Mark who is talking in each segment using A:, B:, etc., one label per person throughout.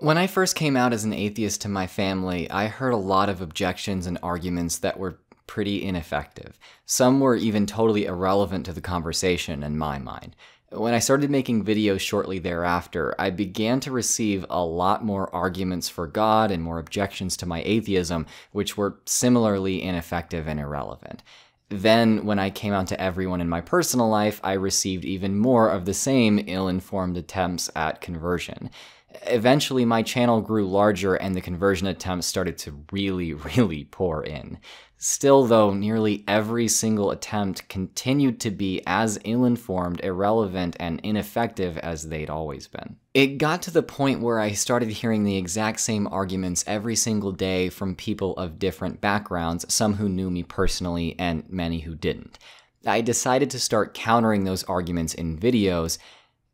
A: When I first came out as an atheist to my family, I heard a lot of objections and arguments that were pretty ineffective. Some were even totally irrelevant to the conversation in my mind. When I started making videos shortly thereafter, I began to receive a lot more arguments for God and more objections to my atheism, which were similarly ineffective and irrelevant. Then, when I came out to everyone in my personal life, I received even more of the same ill informed attempts at conversion. Eventually, my channel grew larger and the conversion attempts started to really, really pour in. Still, though, nearly every single attempt continued to be as ill informed, irrelevant, and ineffective as they'd always been. It got to the point where I started hearing the exact same arguments every single day from people of different backgrounds, some who knew me personally and many who didn't. I decided to start countering those arguments in videos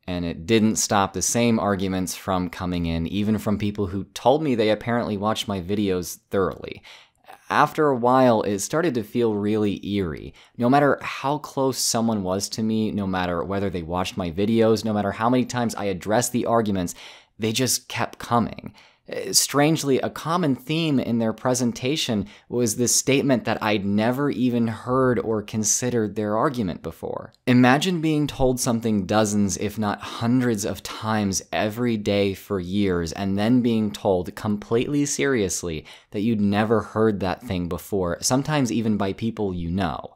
A: and it didn't stop the same arguments from coming in, even from people who told me they apparently watched my videos thoroughly. After a while, it started to feel really eerie. No matter how close someone was to me, no matter whether they watched my videos, no matter how many times I addressed the arguments, they just kept coming. Uh, strangely, a common theme in their presentation was this statement that I'd never even heard or considered their argument before. Imagine being told something dozens, if not hundreds, of times every day for years, and then being told completely seriously that you'd never heard that thing before, sometimes even by people you know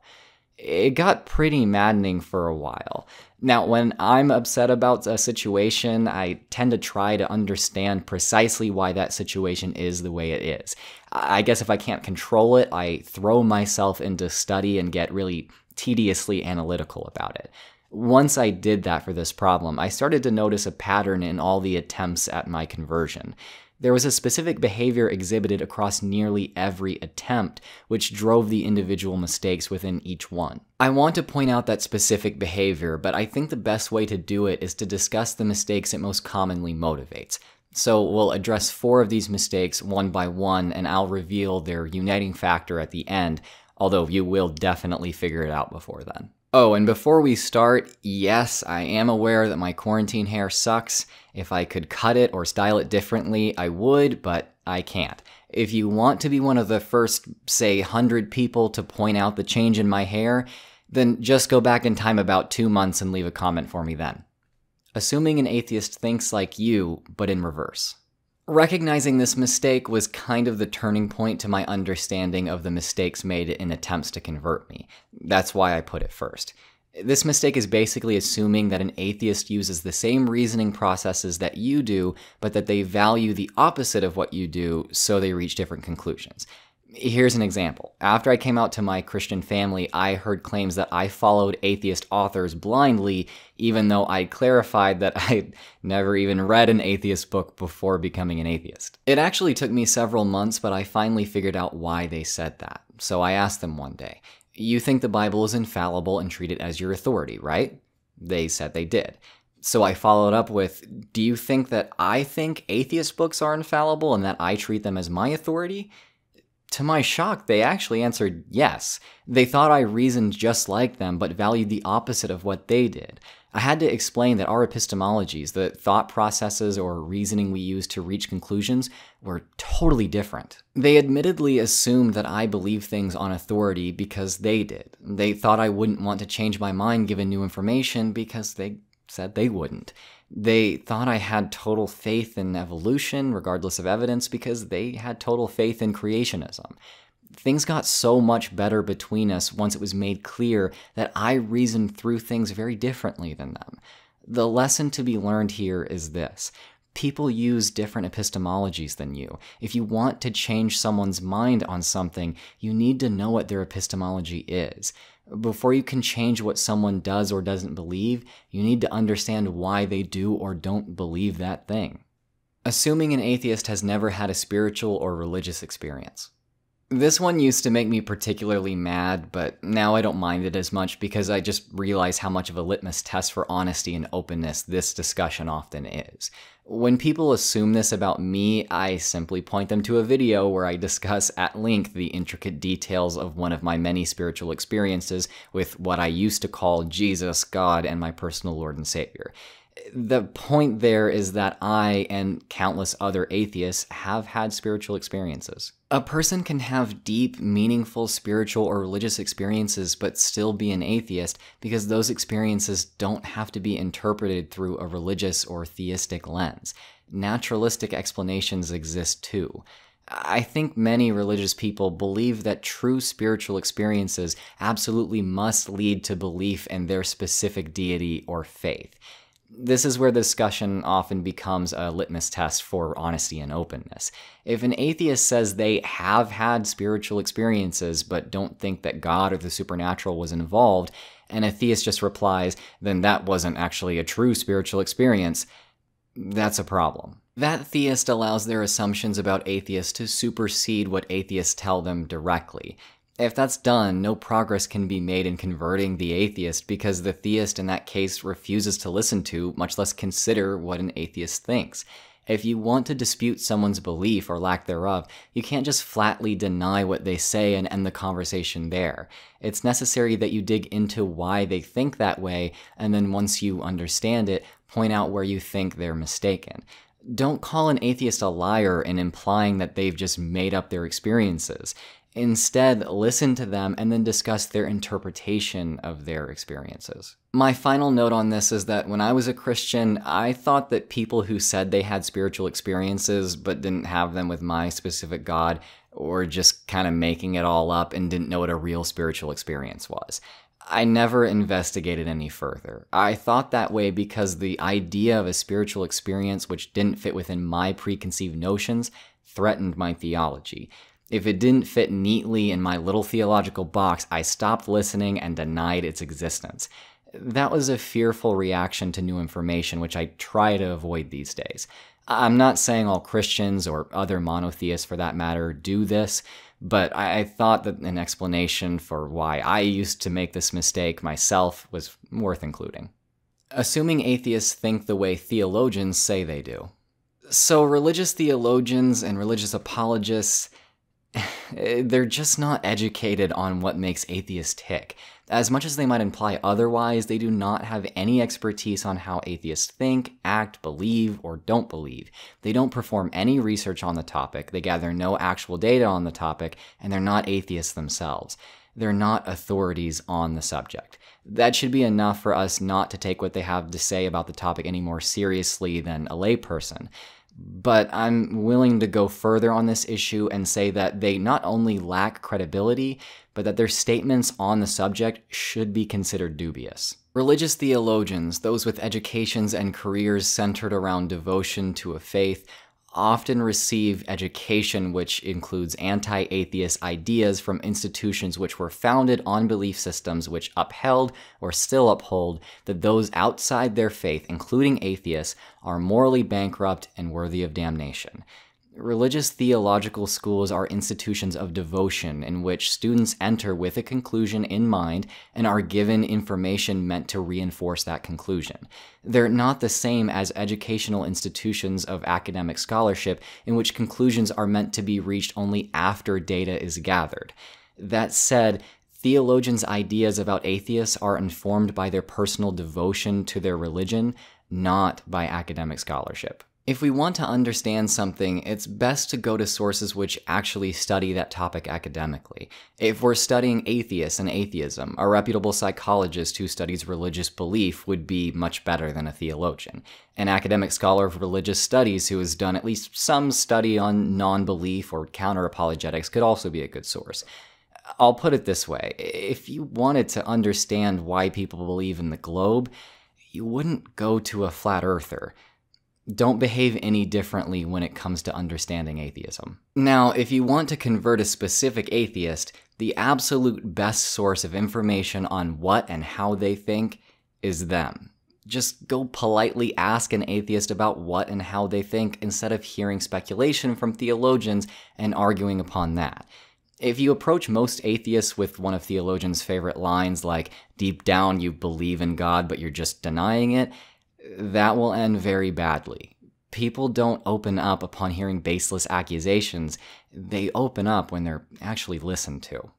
A: it got pretty maddening for a while. Now, when I'm upset about a situation, I tend to try to understand precisely why that situation is the way it is. I guess if I can't control it, I throw myself into study and get really tediously analytical about it. Once I did that for this problem, I started to notice a pattern in all the attempts at my conversion. There was a specific behavior exhibited across nearly every attempt, which drove the individual mistakes within each one. I want to point out that specific behavior, but I think the best way to do it is to discuss the mistakes it most commonly motivates. So we'll address four of these mistakes one by one, and I'll reveal their uniting factor at the end, although you will definitely figure it out before then. Oh, and before we start, yes, I am aware that my quarantine hair sucks. If I could cut it or style it differently, I would, but I can't. If you want to be one of the first, say, 100 people to point out the change in my hair, then just go back in time about two months and leave a comment for me then. Assuming an atheist thinks like you, but in reverse. Recognizing this mistake was kind of the turning point to my understanding of the mistakes made in attempts to convert me. That's why I put it first. This mistake is basically assuming that an atheist uses the same reasoning processes that you do, but that they value the opposite of what you do, so they reach different conclusions. Here's an example. After I came out to my Christian family, I heard claims that I followed atheist authors blindly, even though I clarified that I never even read an atheist book before becoming an atheist. It actually took me several months, but I finally figured out why they said that. So I asked them one day, You think the Bible is infallible and treat it as your authority, right? They said they did. So I followed up with, Do you think that I think atheist books are infallible and that I treat them as my authority? To my shock, they actually answered yes. They thought I reasoned just like them, but valued the opposite of what they did. I had to explain that our epistemologies, the thought processes or reasoning we use to reach conclusions, were totally different. They admittedly assumed that I believe things on authority because they did. They thought I wouldn't want to change my mind given new information because they said they wouldn't. They thought I had total faith in evolution, regardless of evidence, because they had total faith in creationism. Things got so much better between us once it was made clear that I reasoned through things very differently than them. The lesson to be learned here is this people use different epistemologies than you. If you want to change someone's mind on something, you need to know what their epistemology is before you can change what someone does or doesn't believe, you need to understand why they do or don't believe that thing. Assuming an atheist has never had a spiritual or religious experience. This one used to make me particularly mad, but now I don't mind it as much because I just realize how much of a litmus test for honesty and openness this discussion often is. When people assume this about me, I simply point them to a video where I discuss at length the intricate details of one of my many spiritual experiences with what I used to call Jesus, God, and my personal Lord and Savior the point there is that I and countless other atheists have had spiritual experiences. A person can have deep, meaningful spiritual or religious experiences but still be an atheist because those experiences don't have to be interpreted through a religious or theistic lens. Naturalistic explanations exist too. I think many religious people believe that true spiritual experiences absolutely must lead to belief in their specific deity or faith this is where the discussion often becomes a litmus test for honesty and openness. If an atheist says they have had spiritual experiences but don't think that God or the supernatural was involved, and a theist just replies, then that wasn't actually a true spiritual experience, that's a problem. That theist allows their assumptions about atheists to supersede what atheists tell them directly. If that's done, no progress can be made in converting the atheist because the theist in that case refuses to listen to, much less consider, what an atheist thinks. If you want to dispute someone's belief or lack thereof, you can't just flatly deny what they say and end the conversation there. It's necessary that you dig into why they think that way, and then once you understand it, point out where you think they're mistaken. Don't call an atheist a liar in implying that they've just made up their experiences. Instead, listen to them and then discuss their interpretation of their experiences. My final note on this is that when I was a Christian, I thought that people who said they had spiritual experiences but didn't have them with my specific God or just kind of making it all up and didn't know what a real spiritual experience was. I never investigated any further. I thought that way because the idea of a spiritual experience which didn't fit within my preconceived notions threatened my theology. If it didn't fit neatly in my little theological box, I stopped listening and denied its existence. That was a fearful reaction to new information, which I try to avoid these days. I'm not saying all Christians, or other monotheists for that matter, do this, but I, thought that an explanation for why I used to make this mistake myself was worth including. Assuming atheists think the way theologians say they do. So, religious theologians and religious apologists Eh, they're just not educated on what makes atheists tick. As much as they might imply otherwise, they do not have any expertise on how atheists think, act, believe, or don't believe. They don't perform any research on the topic, they gather no actual data on the topic, and they're not atheists themselves. They're not authorities on the subject. That should be enough for us not to take what they have to say about the topic any more seriously than a layperson but I'm willing to go further on this issue and say that they not only lack credibility, but that their statements on the subject should be considered dubious. Religious theologians, those with educations and careers centered around devotion to a faith, often receive education which includes anti atheist ideas from institutions which were founded on belief systems which upheld or still uphold that those outside their faith, including atheists, are morally bankrupt and worthy of damnation. Religious theological schools are institutions of devotion in which students enter with a conclusion in mind and are given information meant to reinforce that conclusion. They're not the same as educational institutions of academic scholarship in which conclusions are meant to be reached only after data is gathered. That said, theologians' ideas about atheists are informed by their personal devotion to their religion, not by academic scholarship. If we want to understand something, it's best to go to sources which actually study that topic academically. If we're studying atheists and atheism, a reputable psychologist who studies religious belief would be much better than a theologian. An academic scholar of religious studies who has done at least some study on non belief or counter apologetics could also be a good source. I'll put it this way if you wanted to understand why people believe in the globe, you wouldn't go to a flat earther don't behave any differently when it comes to understanding atheism. Now, if you want to convert a specific atheist, the absolute best source of information on what and how they think is them. Just go politely ask an atheist about what and how they think instead of hearing speculation from theologians and arguing upon that. If you approach most atheists with one of theologians' favorite lines, like, deep down you believe in God, but you're just denying it, that will end very badly. People don't open up upon hearing baseless accusations, they open up when they're actually listened to.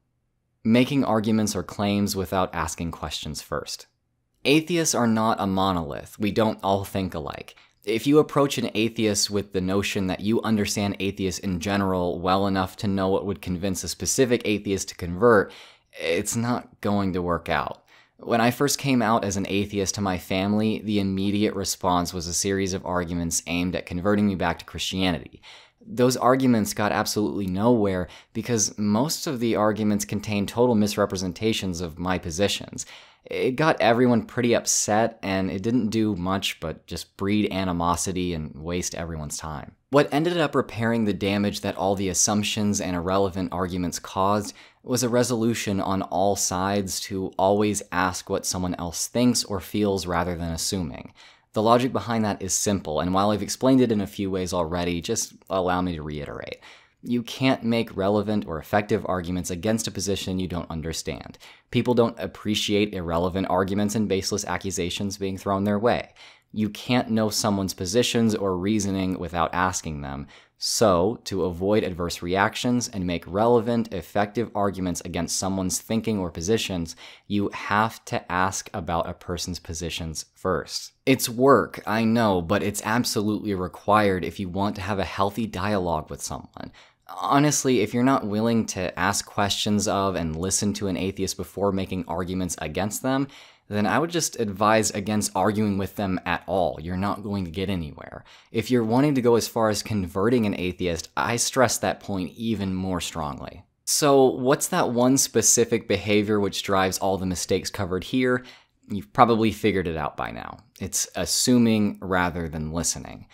A: Making arguments or claims without asking questions first. Atheists are not a monolith, we don't all think alike. If you approach an atheist with the notion that you understand atheists in general well enough to know what would convince a specific atheist to convert, it's not going to work out when I first came out as an atheist to my family, the immediate response was a series of arguments aimed at converting me back to Christianity those arguments got absolutely nowhere because most of the arguments contained total misrepresentations of my positions. It got everyone pretty upset, and it didn't do much but just breed animosity and waste everyone's time. What ended up repairing the damage that all the assumptions and irrelevant arguments caused was a resolution on all sides to always ask what someone else thinks or feels rather than assuming. The logic behind that is simple, and while I've explained it in a few ways already, just allow me to reiterate. You can't make relevant or effective arguments against a position you don't understand. People don't appreciate irrelevant arguments and baseless accusations being thrown their way. You can't know someone's positions or reasoning without asking them. So, to avoid adverse reactions and make relevant, effective arguments against someone's thinking or positions, you have to ask about a person's positions first. It's work, I know, but it's absolutely required if you want to have a healthy dialogue with someone honestly, if you're not willing to ask questions of and listen to an atheist before making arguments against them, then I would just advise against arguing with them at all. You're not going to get anywhere. If you're wanting to go as far as converting an atheist, I stress that point even more strongly. So, what's that one specific behavior which drives all the mistakes covered here? You've probably figured it out by now. It's assuming rather than listening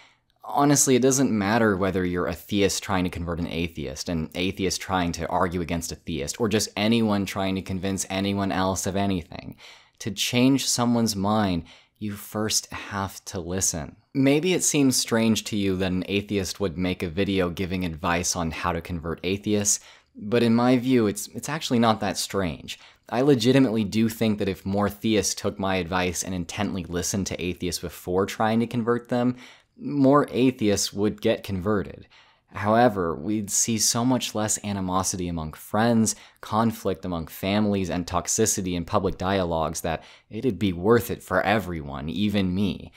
A: honestly, it doesn't matter whether you're a theist trying to convert an atheist, an atheist trying to argue against a theist, or just anyone trying to convince anyone else of anything. To change someone's mind, you first have to listen. Maybe it seems strange to you that an atheist would make a video giving advice on how to convert atheists, but in my view, it's, it's actually not that strange. I legitimately do think that if more theists took my advice and intently listened to atheists before trying to convert them, more atheists would get converted. However, we'd see so much less animosity among friends, conflict among families, and toxicity in public dialogues that it'd be worth it for everyone, even me.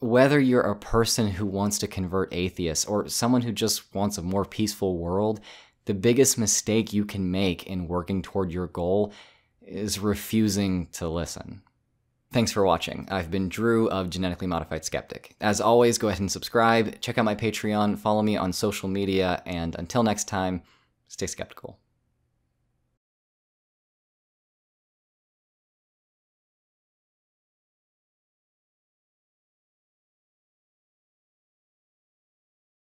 A: Whether you're a person who wants to convert atheists or someone who just wants a more peaceful world, the biggest mistake you can make in working toward your goal is refusing to listen. Thanks for watching. I've been Drew of Genetically Modified Skeptic. As always, go ahead and subscribe, check out my Patreon, follow me on social media, and until next time, stay skeptical.